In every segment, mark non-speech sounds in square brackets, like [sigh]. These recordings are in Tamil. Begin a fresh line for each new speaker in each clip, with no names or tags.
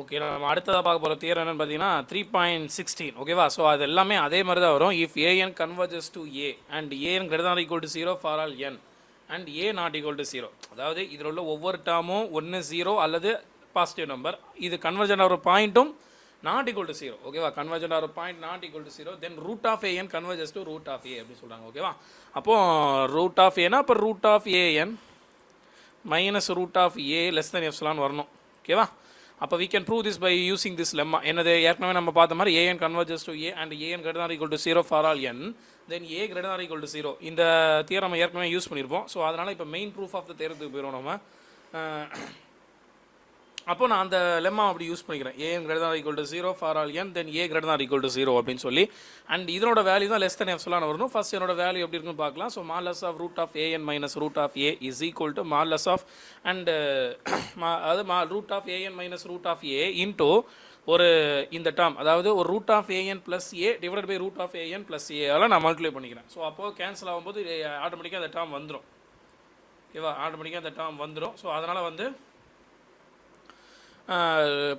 ஓகே நம்ம அடுத்ததாக பார்க்க போகிற தியர் என்னென்னு பார்த்தீங்கன்னா த்ரீ பாயிண்ட் சிக்ஸ்டீன் ஓகேவா ஸோ அது எல்லாமே அதே மாதிரி தான் வரும் if a n converges to a and a n great equal to zero for all n and a not equal to zero அதாவது இதில் உள்ள ஒவ்வொரு டேர்மும் ஒன்று ஜீரோ அல்லது பாசிட்டிவ் நம்பர் இது கன்வர்ஜன் ஆகிற பாயிண்ட்டும் நாட் ஈக்குவல் டு ஜீரோ ஓகேவா கன்வர்ஜன் ஆகிற point not equal to zero then root of a n converges to root of a அப்படின்னு சொல்கிறாங்க ஓகேவா அப்போது ரூட் ஆஃப் ஏனா அப்போ root of a n minus root of a less than எஃப்ஸ்லான்னு வரணும் ஓகேவா அப்போ we can prove this by using this lemma என்னது ஏற்கனவே நம்ம பார்த்த மாதிரி a n converges to a and a n great or equal to zero for all n then a great equal to zero இந்த தியரம் ஏற்கனவே யூஸ் பண்ணியிருப்போம் ஸோ அதனால் இப்போ மெயின் ப்ரூஃப் ஆஃப் த தேரத்துக்கு போயிடும் நம்ம அப்போ நான் அந்த லெம்மா அப்படி யூஸ் பண்ணிக்கிறேன் a m great or equal to zero for all n then a great or equal to zero அப்படின்னு சொல்லி அண்ட் இதனோட வேல்யூ தான் லெஸ் தன் சொல்லான வரணும் ஃபஸ்ட் என்னோட வேல்யூ எப்படி இருக்குன்னு பார்க்கலாம் so modulus of root of a n minus root of a is equal to modulus of and அது மா root of a n minus root of a into ஒரு இந்த டேர்ம் அதாவது ஒரு root of a n plus a divide by root of a n plus ஏவால் நான் மல்டிப்ளை பண்ணிக்கிறேன் ஸோ அப்போது கேன்சல் ஆகும்போது ஆட்டோமேட்டிக்காக அந்த டேர்ம் வந்துடும் ஓகேவா ஆட்டோமேட்டிக்காக அந்த டேர்ம் வந்துடும் ஸோ அதனால் வந்து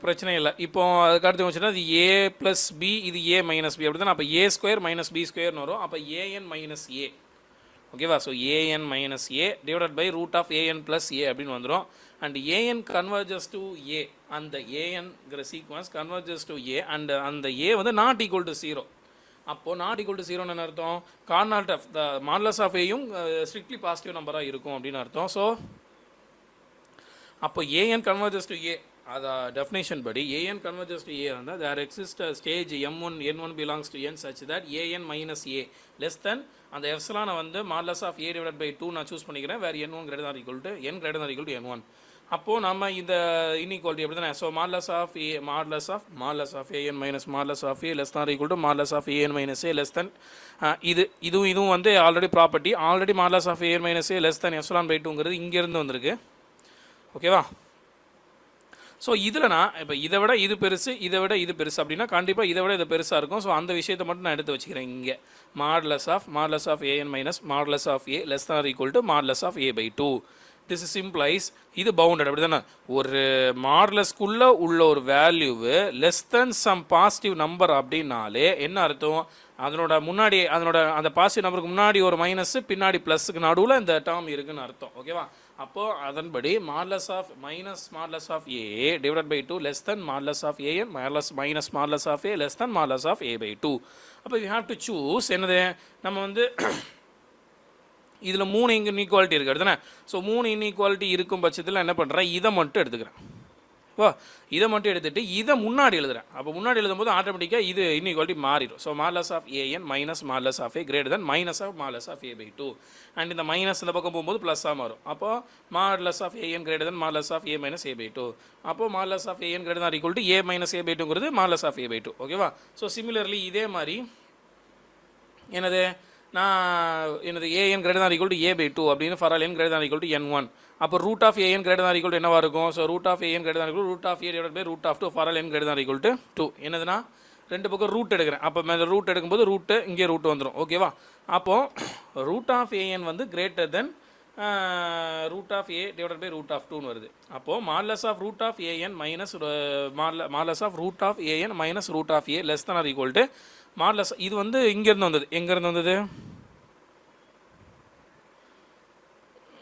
பிரச்சனை இல்லை இப்போ அதுக்கு அடுத்து வச்சுன்னா அது ஏ ப்ளஸ் பி இது ஏ மைனஸ் பி அப்படி தானே அப்போ ஏ ஸ்கொயர் மைனஸ் பி ஸ்கொயர்னு வரும் அப்போ ஏஎன் மைனஸ் ஏ ஓகேவா so a n minus a divided by root of a n plus a அப்படின்னு வந்துடும் and a n converges to a அந்த ஏஎன்கிற sequence converges to a and அந்த ஏ வந்து நாட் ஈக்குவல் டு ஜீரோ அப்போது நாட் ஈக்குவல் டு ஜீரோன்னு என்ன அர்த்தம் கார்னால்ட் ஆஃப் த மார்லஸ் ஆஃப் ஏயும் ஸ்ட்ரிக்ட்லி பாசிட்டிவ் நம்பராக இருக்கும் அப்படின்னு அர்த்தம் ஸோ அப்போ ஏஎன் கன்வர்ஜஸ் டு ஏ அது டெஃபினேஷன் படி ஏஎன் கன்வர்ஜஸ் டு ஏ வந்தால் there exist stage m one n one belongs to n such that a n minus a less than அந்த எஃப்ஸ்லான வந்து modulus of a divide by two நான் சூஸ் பண்ணிக்கிறேன் வேறு n one great than equal to n great than equal to n one அப்போது நம்ம இந்த இன்இக்வாலிட்டி எப்படி தானே so modulus of a modulus of modulus of a n minus modulus of a less than equal to மார்லஸ் of a n minus a less than இது இதுவும் இதுவும் வந்து already property already modulus of a n minus a less than epsilon by டூங்கிறது இங்கேருந்து வந்திருக்கு ஓகேவா ஸோ இதில் நான் இப்போ இதை விட இது பெருசு இதை விட இது பெருசு அப்படின்னா கண்டிப்பாக இதை விட இது பெருசாக இருக்கும் ஸோ அந்த விஷயத்தை மட்டும் நான் எடுத்து வச்சுக்கிறேன் இங்கே modulus of modulus of a n minus modulus of a less than equal to modulus of a by two this is implies இது பவுண்டட் அப்படி தானே ஒரு மாடலஸ்க்குள்ளே உள்ள ஒரு value less than some positive number அப்படின்னாலே என்ன அர்த்தம் அதனோட முன்னாடி அதனோட அந்த பாசிட்டிவ் நம்பருக்கு முன்னாடி ஒரு மைனஸ் பின்னாடி ப்ளஸ்ஸுக்கு நடுவில் இந்த டேர்ம் இருக்குன்னு அர்த்தம் ஓகேவா அப்போது அதன்படி modulus of minus modulus of a divide by two less than modulus of a modulus minus modulus of a less than modulus of a by two அப்போ யூ ஹாவ் டு சூஸ் என்னது நம்ம வந்து [coughs] இதில் மூணு இங்கு இன்இக்வாலிட்டி இருக்குது எடுத்துனே ஸோ மூணு இன்இக்வாலிட்டி இருக்கும் பட்சத்தில் என்ன பண்ணுறேன் இதை மட்டும் எடுத்துக்கிறேன் இப்போ இதை மட்டும் எடுத்துகிட்டு இதை முன்னாடி எழுதுறேன் அப்போ முன்னாடி எழுதும்போது ஆட்டோமேட்டிக்காக இது இன்இக்வாலிட்டி மாறிடும் so modulus of a n minus modulus of a great than minus of modulus of a by two and இந்த மைனஸ் இந்த பக்கம் போகும்போது ப்ளஸ்ஸாக மாறும் அப்போ modulus of a n great than modulus of a minus a by two அப்போ modulus of a n great than equal to a minus a by டூங்கிறது modulus of a by two ஓகேவா ஸோ சிமிலர்லி இதே மாதிரி என்னது நான் எனது a n greater equal to a by two அப்படின்னு for all n greater equal to n one அப்போ root of a n greater than equal என்னவாக இருக்கும் so root of a n greater equal root of a divide by root of two for all n greater than equal to two என்னதுன்னா ரெண்டு பக்கம் ரூட் எடுக்கிறேன் அப்போ மேலே ரூட் எடுக்கும்போது ரூட்டு இங்கே ரூட் வந்துடும் ஓகேவா அப்போது ரூட் ஆஃப் ஏஎன் வந்து greater than root of a divide by root of டூன்னு வருது அப்போது modulus of root of a n minus modulus modulus of root of a n minus root of a less than or equal to modulus இது வந்து இங்கேருந்து வந்தது எங்கேருந்து வந்தது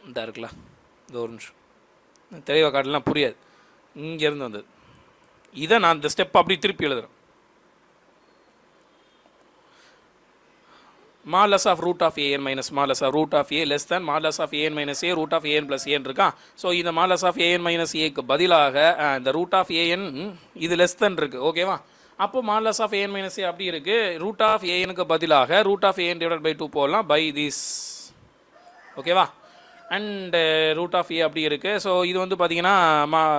இந்த இருக்கலாம் இந்த ஒரு நிமிஷம் தெளிவாக காட்டலாம் புரியாது இங்கேருந்து வந்தது இதை நான் இந்த ஸ்டெப் அப்படி திருப்பி எழுதுகிறேன் modulus of root of a n minus modulus of root of a less than modulus of a n minus a root of a n plus ஏன் இருக்கான் ஸோ இந்த மாலஸ் ஆஃப் ஏஎன் மைனஸ் ஏக்கு பதிலாக இந்த ரூட் ஆஃப் ஏஎன் இது லெஸ் தேன் இருக்குது ஓகேவா அப்போ modulus of a n minus a அப்படி இருக்குது ரூட் ஆஃப் ஏஎனுக்கு பதிலாக root of a n divide by two போடலாம் பை திஸ் ஓகேவா அண்டு ரூட் ஆஃப் ஏ அப்படி இருக்குது ஸோ இது வந்து பார்த்தீங்கன்னா மா [coughs]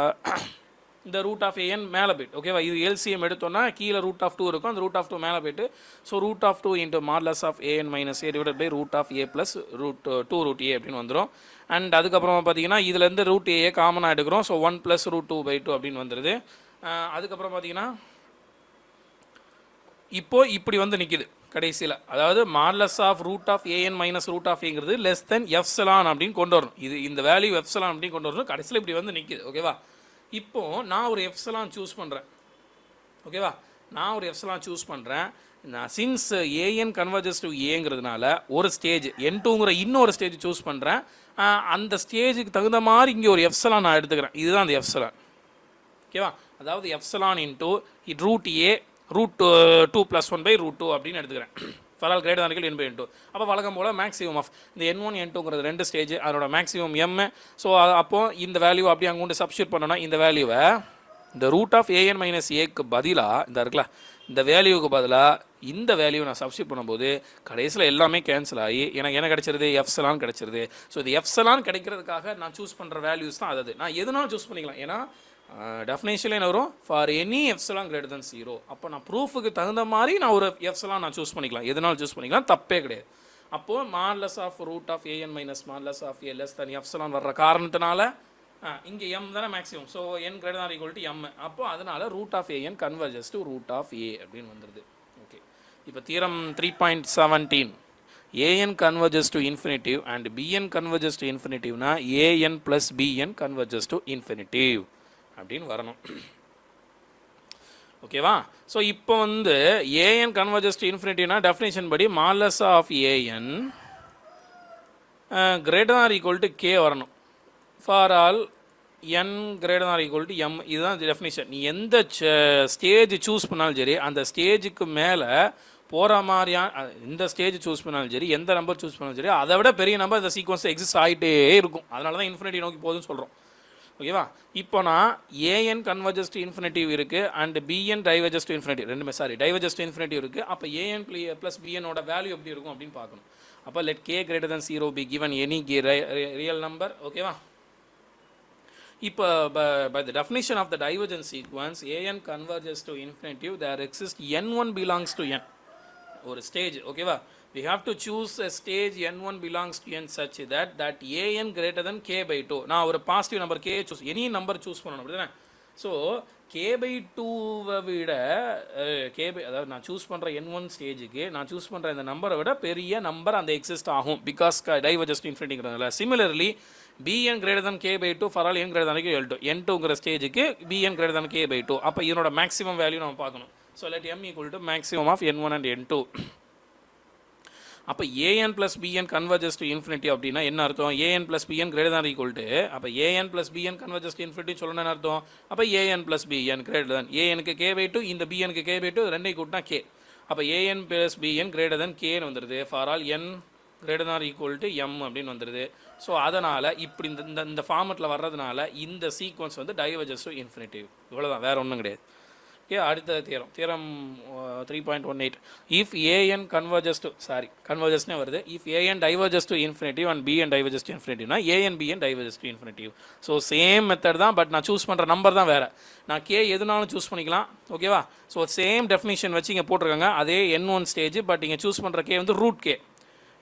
இந்த ரூட் ஆஃப் ஏஎன் மேலே போய்ட்டு ஓகேவா இது எல்சிஎம் எடுத்தோம்னா கீழே ரூட் ஆஃப் டூ இருக்கும் அந்த ரூட் ஆஃப் டூ மேலே போயிட்டு so root of two into modulus of a n minus a divide by root of a plus root two root a அப்படின்னு வந்துடும் அண்ட் uh, அதுக்கப்புறம் பார்த்தீங்கன்னா இதுலேருந்து ரூட் ஏ காமனாக எடுக்கிறோம் so one plus root two by two அப்படின்னு வந்துடுது அதுக்கப்புறம் பார்த்தீங்கன்னா இப்போது இப்படி வந்து நிற்கிது கடைசியில் அதாவது modulus of root of a n minus root of ஏங்கிறது லெஸ் தென் எஃப்சலான் அப்படின்னு கொண்டு வரணும் இது இந்த வேல்யூ எஃப்சலான் அப்படின்னு கொண்டு வரணும் கடைசியில் இப்படி வந்து நிற்கிது ஓகேவா இப்போது நான் ஒரு எஃப்சலான் சூஸ் பண்ணுறேன் ஓகேவா நான் ஒரு எஃப்சலான் சூஸ் பண்ணுறேன் நான் சின்ஸ் ஏஎன் கன்வர்ஜஸ் டு ஏங்கிறதுனால ஒரு ஸ்டேஜ் என் டூங்கிற இன்னொரு ஸ்டேஜ் சூஸ் பண்ணுறேன் அந்த ஸ்டேஜுக்கு தகுந்த மாதிரி இங்கே ஒரு எஃப்சலான் நான் எடுத்துக்கிறேன் இதுதான் அந்த எஃப்சலான் ஓகேவா அதாவது epsilon into root a root two two plus one by root two அப்படின்னு எடுத்துக்கிறேன் for all great greater n by n two அப்போ வழக்கம் போல் மேக்ஸிமம் ஆஃப் இந்த என் ஒன் என் டூங்கிறது ரெண்டு ஸ்டேஜ் அதனோட மேக்ஸிமம் எம் ஸோ அப்போது இந்த வேல்யூ அப்படியே அங்கே கொண்டு சப்ஸ்டியூட் பண்ணோம்னா இந்த வேல்யூவை இந்த ரூட் ஆஃப் ஏஎன் மைனஸ் ஏக்கு பதிலாக இந்த இருக்குல்ல இந்த வேல்யூவுக்கு பதிலாக இந்த வேல்யூ நான் சப்ஸ்டியூட் பண்ணும்போது கடைசியில் எல்லாமே கேன்சல் ஆகி எனக்கு என்ன கிடச்சிருது எஃப்சலான் கிடச்சிருது ஸோ இது எஃப்சலான் கிடைக்கிறதுக்காக நான் சூஸ் பண்ணுற வேல்யூஸ் தான் அது நான் எதுனாலும் சூஸ் பண்ணிக்கலாம் ஏன்னா டெஃபினேஷன்லேயே என்ன வரும் for any epsilon greater than zero அப்போ நான் ப்ரூஃபுக்கு தகுந்த மாதிரி நான் ஒரு எஃப்ஸ்லாம் நான் சூஸ் பண்ணிக்கலாம் எதனால சூஸ் பண்ணிக்கலாம் தப்பே கிடையாது அப்போது modulus of root of a n minus modulus of a less than epsilon வர்ற காரணத்தினால இங்கே எம் தானே maximum so n greater equal to m அப்போ அதனால் root of a n converges to root of a அப்படின்னு வந்துடுது ஓகே இப்போ theorem three point seventeen a n converges to infinity and b n converges to இன்ஃபினிட்டிவ்னா a n plus b n converges to infinity அப்படின்னு வரணும் ஓகேவா ஸோ இப்போ வந்து ஏஎன் கன்வர்ஜஸ் டு இன்ஃபினிட்டினா டெஃபினேஷன் படி modulus of a n greater or equal to k வரணும் for all n greater or equal to m இதுதான் டெஃபினேஷன் நீ எந்த ஸ்டேஜ் சூஸ் பண்ணாலும் சரி அந்த ஸ்டேஜுக்கு மேலே போகிற மாதிரியான இந்த ஸ்டேஜ் சூஸ் பண்ணாலும் சரி எந்த நம்பர் சூஸ் பண்ணாலும் சரி அதை விட பெரிய நம்பர் இந்த சீக்வன்ஸ் எக்ஸிஸ்ட் ஆகிட்டே இருக்கும் அதனால தான் இன்ஃபினிட்டி நோக்கி போகுதுன்னு சொல்கிறோம் ஓகேவா இப்போ நான் ஏஎன் கன்வர்ஜஸ்ட் இன்ஃபினிட்டிவ் இருக்குது அண்ட் பிஎன் டைவர்ஜஸ்ட் இன்ஃபினிட்டிவ் ரெண்டுமே சாரி டைவர்ஜஸ்ட் இன்ஃபினிட்டிவ் இருக்குது அப்போ ஏஎன் ப்ளஸ் பிஎனோட வேல்யூ எப்படி இருக்கும் அப்படின்னு பார்க்கணும் அப்போ let k greater than zero be given any k real number ஓகேவா இப்போ by the definition of the divergent sequence a n converges to infinity there exist n one belongs to n ஒரு ஸ்டேஜ் ஓகேவா we have to choose a stage n1 belongs to n such that that an greater than k by 2 நான் ஒரு positive number k choose any number choose பண்ணணும் அப்படிதானே ஸோ கே பை டூவை விட கே பை அதாவது நான் சூஸ் பண்ணுற என் ஒன் ஸ்டேஜுக்கு நான் சூஸ் பண்ணுற இந்த நம்பரை விட பெரிய நம்பர் அந்த எக்ஸிஸ்ட் ஆகும் பிகாஸ் டைவர்ஜஸ்ட் இன்ஃபினிட்டிங்கிறதுல similarly b n greater than K by two for all n great தனக்கு எல் டூ என் டூங்கிற ஸ்டேஜுக்கு b n greater than K by two அப்போ இதனோட மேக்ஸிமம் வேல்யூ நம்ம பார்க்கணும் so let m equal to maximum of n one and n two அப்போ AN plus b n converges to infinity அப்படின்னா என்ன அர்த்தம் a n plus b n great than equal to அப்போ AN plus b n converges to infinity சொல்லணும்னு அர்த்தம் அப்போ ஏஎன் ப்ளஸ் பிஎன் கிரேட் தான் ஏஎனுக்கு கே பை டூ இந்த பிஎனுக்கு கே பை டூ ரெண்டை கூட்டினா கே அப்போ AN plus b n great than கேன்னு வந்துடுது for all n great than equal to m அப்படின்னு வந்துடுது ஸோ அதனால் இப்படி இந்த இந்த ஃபார்மெட்டில் வர்றதுனால இந்த சீக்வன்ஸ் வந்து டைவர்ஜஸ் டு இன்ஃபினிட்டி இவ்வளோதான் வேறு ஒன்றும் கிடையாது ஓகே அடுத்த theorem theorem three point one eight if a n converges to sorry கன்வர்ஜஸ்னே வருது if a n diverges to infinity and b n diverges to இன்ஃபினிட்டிவ்னா a n b n diverges to infinity so same method தான் பட் நான் சூஸ் பண்ணுற நம்பர் தான் வேறு நான் கே எதுனாலும் சூஸ் பண்ணிக்கலாம் ஓகேவா ஸோ சேம் டெஃபினிஷன் வச்சு இங்கே போட்டிருக்காங்க அதே என் ஒன் ஸ்டேஜ் பட் இங்கே சூஸ் பண்ணுற கே வந்து ரூட் கே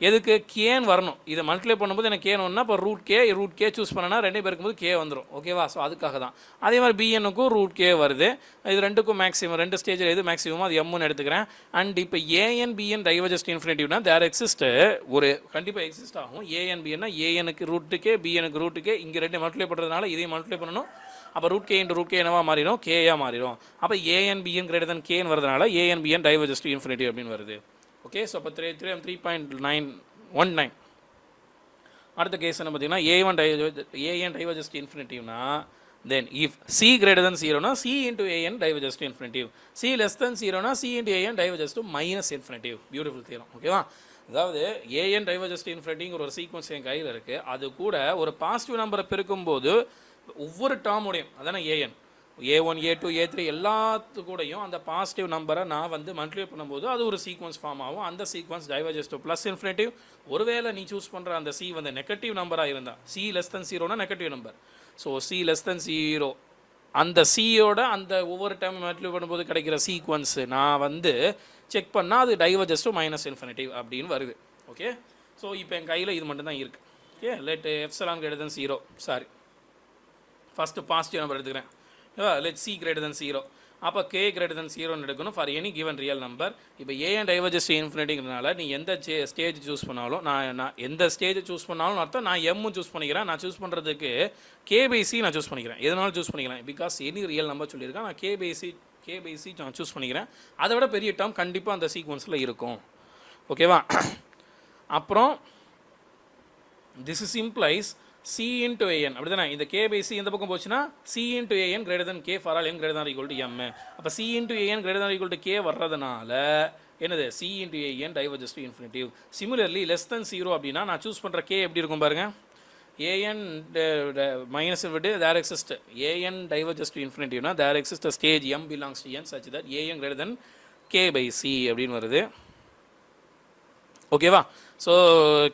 எதுக்கு கேன்னு வரணும் இதை மல்டிப்ளை பண்ணும்போது எனக்கு கேன் ஒன்னா இப்போ root k root k choose பண்ணனா ரெண்டே பேருக்கும் போது கே வந்துடும் ஓகேவா ஸோ அதுக்காக தான் அதே மாதிரி பிஎனுக்கும் ரூட் கே வருது இது ரெண்டுக்கும் மேக்ஸிமம் ரெண்டு ஸ்டேஜில் எது மேக்ஸிமம் அது எம்னு எடுத்துக்கிறேன் அண்ட் இப்போ ஏஎன் பிஎன் டைவர்ஜஸ்ட் இன்ஃபினிட்டிவ்னா தேர் எக்ஸிஸ்ட் ஒரு கண்டிப்பாக எக்ஸிஸ்ட் ஆகும் ஏஎன் பிஎன்னா ஏஎனுக்கு ரூட்டுக்கே பிஎனுக்கு ரூட்டுக்கே இங்கே ரெண்டு மல்டிப்ளை பண்ணுறதுனால இதையும் மல்டிப்ளை பண்ணணும் அப்போ root k into root k என்னவா மாறிடும் கேயாக மாறிடும் அப்போ ஏஎன் பிஎன் கிரேட்டர் தன் கேன்னு வரதுனால ஏஎன் பிஎன் டைவர்ஜஸ்ட் இன்ஃபினிட்டிவ் அப்படின்னு வருது ஓகே ஸோ அப்போ three three three point nine one nine அடுத்த கேஸ் என்ன பார்த்தீங்கன்னா a one dive a n diverges to இன்ஃபினிட்டிவ்னா then if c greater than சீரோனா c into a n diverges to infinity c less than சீரோனா c into a n diverges minus infinity beautiful தீரம் ஓகேவா அதாவது ஏஎன் டைவர்ஜஸ்ட் டு இன்ஃபினிட்டிங்கிற ஒரு சீக்வன்ஸ் என் கையில் இருக்குது அது கூட ஒரு பாசிட்டிவ் நம்பரை பெருக்கும்போது ஒவ்வொரு டேர்முடையும் அதான a n a one a two a three எல்லாத்து கூடயும் அந்த பாசிட்டிவ் நம்பரை நான் வந்து மல்டிப்ளை பண்ணும்போது அது ஒரு சீக்வன்ஸ் ஃபார்ம் ஆகும் அந்த sequence diverges to plus infinity ஒருவேளை நீ சூஸ் பண்ணுற அந்த சி வந்து நெகட்டிவ் நம்பராக இருந்தால் சி லெஸ் தென் ஜீரோனா negative number so c less than zero அந்த சியோட அந்த ஒவ்வொரு டைம் மல்டிப்ளை பண்ணும்போது கிடைக்கிற சீக்வன்ஸு நான் வந்து செக் பண்ணால் அது டைவர்ஜஸ் டூ மைனஸ் இன்ஃபினேட்டிவ் அப்படின்னு வருது ஓகே ஸோ இப்போ என் கையில் இது மட்டும்தான் இருக்குது ஓகே லெட் எஃப்சலான் கிட்ட தான் zero sorry first positive number எடுத்துக்கிறேன் let c greater than zero அப்போ கே கிரேட்டர் தன் ஜீரோன்னு எடுக்கணும் for any given real number இப்போ ஏ அண்ட் டைவர்ஜஸ் இன்ஃபினிட்டிங்கிறதுனால நீ எந்த ஸ்டேஜ் சூஸ் பண்ணாலும் நான் நான் எந்த ஸ்டேஜ் சூஸ் பண்ணாலும் அர்த்தம் நான் எம்மும் சூஸ் பண்ணிக்கிறேன் நான் சூஸ் பண்ணுறதுக்கு கே நான் சூஸ் பண்ணிக்கிறேன் எதனாலும் சூஸ் பண்ணிக்கிறேன் பிகாஸ் எனி ரியல் நம்பர் சொல்லியிருக்கேன் நான் கேபிசி கேபிசி நான் சூஸ் பண்ணிக்கிறேன் அதை விட பெரிய டேர்ம் கண்டிப்பாக அந்த சீக்வன்ஸில் இருக்கும் ஓகேவா அப்புறம் this is implies c into a n அப்படி தானே இந்த கே பை சி இந்த பக்கம் போச்சுன்னா c into AN greater than k for all n greater than equal to m அப்போ C into AN greater than equal to k வர்றதுனால என்னது c into a n diverges to infinity similarly less than zero அப்படின்னா நான் சூஸ் பண்ணுற கே எப்படி இருக்கும் பாருங்கள் ஏஎன் மைனஸ் விட்டு there exist a n diverges to இன்ஃபினிட்டிவ்னா there exist stage m belongs to n such that a n greater than K by c அப்படின்னு வருது ஓகேவா ஸோ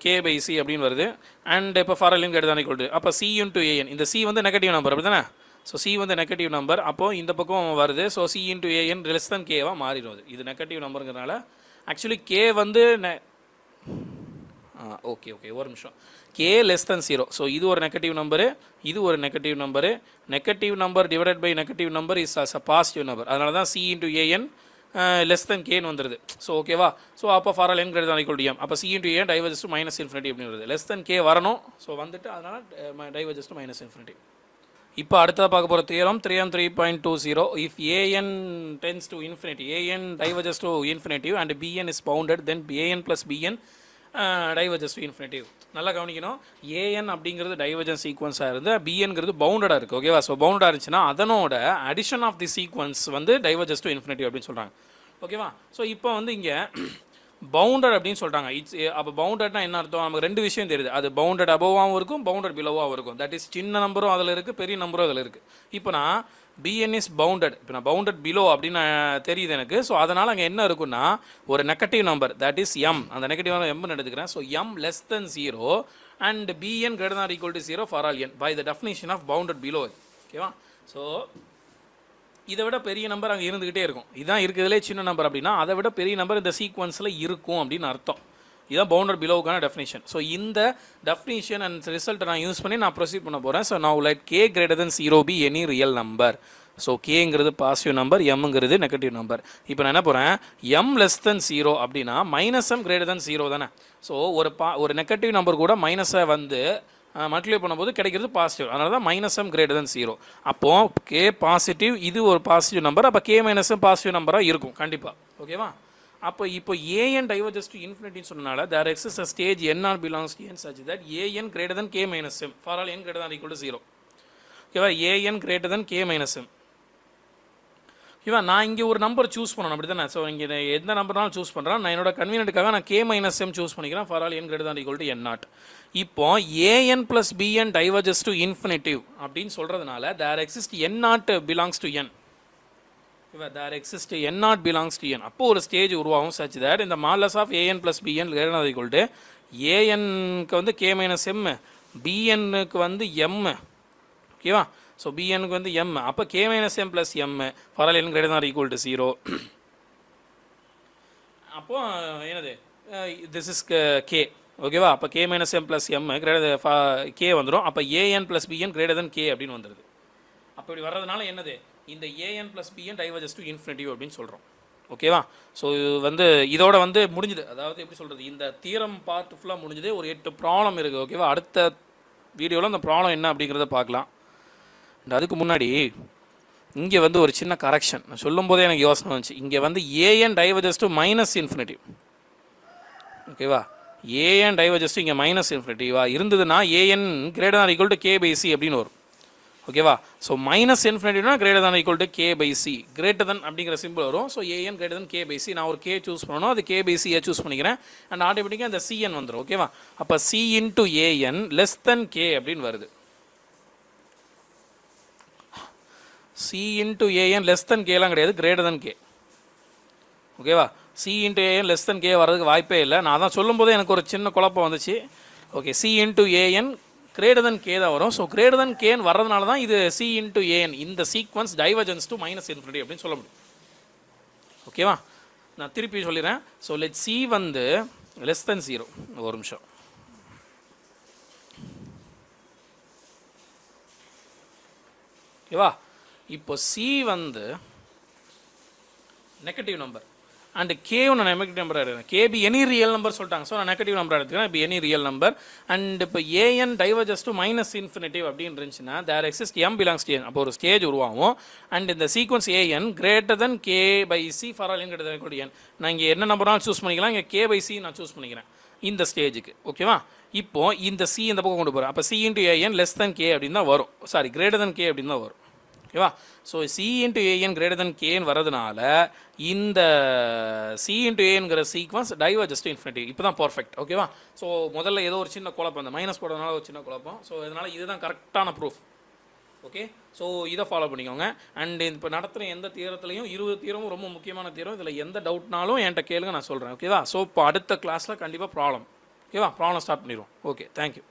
கே பை சி அப்படின்னு வருது அண்ட் இப்போ ஃபாரலின் கேட்டு தானே அப்போ சி டு ஏஎன் இந்த சி வந்து நெகட்டிவ் நம்பர் அப்படி தானே ஸோ சி வந்து நெகட்டிவ் நம்பர் அப்போது இந்த பக்கம் வருது so c to a n less than கேவாக மாறிடுவது இது நெகட்டிவ் நம்பருங்கிறனால ஆக்சுவலி கே வந்து நெ ஓகே ஓகே ஒரு நிமிஷம் k less than zero so இது ஒரு நெகட்டிவ் நம்பரு இது ஒரு negative number negative number divided by negative number is as a positive number அதனால தான் c to a n less than கேன் வந்துடுது ஸோ ஓகேவா ஸோ அப்போ for n great than equal to m அப்போ C into a n diverges to minus infinity அப்படிங்கிறது லெஸ் தென் கே வரணும் ஸோ வந்துட்டு அதனால் டைவர்ஜஸ் டு மைனஸ் இன்ஃபினிட்டி இப்போ அடுத்ததாக பார்க்க போகிற theorem three and three point two zero if a n tends to infinity a n diverges to infinity and b n is bounded then a n plus b n divergence infinity நல்லா கவனிக்கணும் ஏஎன் அப்படிங்கிறது டைவர்ஜன்ஸ் சீக்வன்ஸாக இருந்து பிஎன்கிறது பவுண்டடாக இருக்குது ஓகேவா ஸோ பவுண்டடாக இருந்துச்சுன்னா அதனோட அடிஷன் ஆஃப் தி சீக்வன்ஸ் வந்து டைவர்ஜஸ் டு இன்ஃபினிட்டிவ் அப்படின்னு சொல்கிறாங்க ஓகேவா ஸோ இப்போ வந்து இங்கே பவுண்டட் அப்படின்னு சொல்கிறாங்க இட்ஸ் eh, அப்போ பவுண்டட்னா என்ன அர்த்தம் நமக்கு ரெண்டு விஷயம் தெரியுது அது பவுண்டட் அபோவாகவும் இருக்கும் பவுண்டட் பிலோவாகவும் இருக்கும் தட் இஸ் சின்ன நம்பரும் அதில் இருக்குது பெரிய நம்பரும் அதில் இருக்குது இப்போ நான் பிஎன் இஸ் பவுண்டட் இப்போ நான் பவுண்டட் பிலோ அப்படின்னு தெரியுது எனக்கு ஸோ அதனால் அங்கே என்ன இருக்குன்னா ஒரு negative number that is m அந்த நெகட்டிவ் எம்னு எடுத்துக்கிறேன் so m less than zero and b n greater than equal to zero for all n by the definition of bounded below ஓகேவா ஸோ இதை விட பெரிய நம்பர் அங்கே இருந்துக்கிட்டே இருக்கும் இதுதான் இருக்கிறதுலே சின்ன நம்பர் அப்படின்னா அதை விட பெரிய நம்பர் இந்த சீக்வன்ஸில் இருக்கும் அப்படின்னு அர்த்தம் இதுதான் பவுண்டர் பிலோவுக்கான டெஃபினேஷன் ஸோ இந்த டெஃபினேஷன் அண்ட் ரிசல்ட்டை நான் யூஸ் பண்ணி நான் ப்ரொசீட் பண்ண போகிறேன் ஸோ நான் let k greater than zero be any real number so கேங்கிறது பாசிட்டிவ் நம்பர் எம்ங்கிறது நெகட்டிவ் நம்பர் இப்போ நான் என்ன போகிறேன் எம் லெஸ் தென் ஜீரோ அப்படின்னா minus m greater than zero தானே ஸோ ஒரு பா ஒரு நெகட்டிவ் நம்பர் கூட மைனஸை வந்து மல்டிப்ளை பண்ணும்போது கிடைக்கிறது பாசிட்டிவ் அதனால தான் minus m greater than zero அப்போது கே பாசிட்டிவ் இது ஒரு பாசிட்டிவ் நம்பர் அப்போ கே மைனஸும் பாசிட்டிவ் நம்பராக இருக்கும் கண்டிப்பாக ஓகேவா அப்போ இப்போ ஏஎன் டைவர்ஜஸ் டு இன்ஃபினிட்டின்னு சொன்னால there exists a stage r belongs to n such that a n greater than k minus m for all n greater than equal to zero ஓகேவா a n greater than k minus m ஓகேவா நான் இங்கே ஒரு நம்பர் சூஸ் பண்ணணும் அப்படி தானே ஸோ இங்கே எந்த நம்பர்னாலும் சூஸ் பண்ணுறேன் நான் என்னோட கன்வீனியன்ட்டுக்காக நான் கே மைனஸ் எம் சூஸ் பண்ணிக்கிறேன் for all n greater than equal to n naught இப்போ a n plus PN diverges to infinity அப்படின்னு சொல்கிறதுனால there exist n naught belongs to n இவர் there exist n naught belongs to n அப்போ ஒரு ஸ்டேஜ் உருவாகும் சச் தேட் இந்த modulus of a n plus b n greater equal to ஏஎன்க்கு வந்து கே மைனஸ் எம் பிஎன்னுக்கு வந்து எம் ஓகேவா ஸோ பிஎனுக்கு வந்து எம் அப்போ K minus M plus M for N greater or equal to zero அப்போ என்னது திஸ் இஸ் கே ஓகேவா அப்போ K minus M plus M greater K வந்துடும் அப்போ AN plus B N greater than K அப்படின்னு வந்துடுது அப்படி வர்றதுனால என்னது இந்த A N plus PN diverges to infinity அப்படின்னு சொல்கிறோம் ஓகேவா ஸோ வந்து இதோட வந்து முடிஞ்சுது அதாவது எப்படி சொல்கிறது இந்த தீரம் பார்ட் ஃபுல்லாக முடிஞ்சுது ஒரு எட்டு ப்ராப்ளம் இருக்குது ஓகேவா அடுத்த வீடியோவில் அந்த ப்ராப்ளம் என்ன அப்படிங்கிறத பார்க்கலாம் அண்ட் அதுக்கு முன்னாடி இங்கே வந்து ஒரு சின்ன கரெக்ஷன் நான் சொல்லும் போதே எனக்கு யோசனை வந்துச்சு இங்கே வந்து A N diverges to minus infinity ஓகேவா ஏஎன் டைவர்ஜஸ்ட்டு இங்கே மைனஸ் இன்ஃபினிட்டிவா இருந்ததுன்னா A N great or equal to K B C அப்படின்னு வரும் ஓகேவா ஸோ மைனஸ் இன்ஃபினிட்டினா greater than equal to K by C greater than அப்படிங்கிற சிம்பிள் வரும் so A N greater than K by C நான் ஒரு கே சூஸ் பண்ணணும் அது கே பை சியை சூஸ் பண்ணிக்கிறேன் அண்ட் ஆட்டோமேட்டிக்காக அந்த சிஎன் வந்துடும் ஓகேவா அப்போ C into A N less than K அப்படின்னு வருது C into A N less than கேலாம் கிடையாது கிரேட்டர் தென் கே ஓகேவா C into A N less than K வர்றதுக்கு வாய்ப்பே இல்லை நான் தான் சொல்லும்போது எனக்கு ஒரு சின்ன குழப்பம் வந்துச்சு okay C into AN greater than K தான் வரும் ஸோ கிரேட்டர் தன் கேன் வர்றதுனால தான் இது சி இன்ட்டு ஏன் இந்த sequence divergence to minus infinity அப்படின்னு சொல்ல முடியும் ஓகேவா நான் திருப்பி சொல்லிடுறேன் ஸோ லெட் சி வந்து லெஸ் தென் ஜீரோ ஒரு நிமிஷம் ஓகேவா இப்போ சி வந்து நெகட்டிவ் நம்பர் அண்ட் கே நான் நெகட்டிவ் நம்பர் எடுக்கிறேன் கேபி எனி ரியல் நம்பர் சொல்லிட்டாங்க ஸோ நான் நெகட்டிவ் நம்பர் எடுத்துக்கிறேன் இப்போ எனி ரியல் நம்பர் அண்ட் இப்போ A N diverges to minus infinity அப்படின்னு இருந்துச்சுன்னா there exist M belongs to அப்போ ஒரு ஸ்டேஜ் உருவாகும் அண்ட் இந்த sequence A N greater than K by C for all N நான் இங்கே என்ன நம்பர்னாலும் சூஸ் பண்ணிக்கலாம் இங்கே கே பை சி நான் சூஸ் பண்ணிக்கிறேன் இந்த ஸ்டேஜுக்கு ஓகேவா இப்போ இந்த சி இந்த பக்கம் கொண்டு போகிறேன் அப்போ C into A N less than K அப்படின்னு தான் வரும் சாரி கிரேட்டர் தன் கே அப்படின்னு தான் வரும் ஓகேவா so C into AN greater than கேன் வரதுனால இந்த சி இன்ட்டு ஏங்கிற சீக்வன்ஸ் ஜஸ்ட் இன்ஃபினிட்டி இப்போ தான் பர்ஃபெக்ட் ஓகேவா ஸோ முதல்ல ஏதோ ஒரு சின்ன குழப்பம் இந்த மைனஸ் போடுறதுனால ஒரு சின்ன குழப்பம் ஸோ இதனால் இதுதான் கரெக்டான ப்ரூஃப் ஓகே ஸோ இதை ஃபாலோ பண்ணிக்கோங்க அண்ட் இப்போ நடத்துகிற எந்த தீரத்துலையும் இருபது தீரமும் ரொம்ப முக்கியமான தீரம் இதில் எந்த டவுட்னாலும் என்கிட்ட கேளுங்க நான் சொல்கிறேன் ஓகேவா ஸோ இப்போ அடுத்த கிளாஸில் கண்டிப்பாக ப்ராப்ளம் ஓகேவா ப்ராப்ளம் ஸ்டார்ட் பண்ணிடுவோம் ஓகே தேங்க்யூ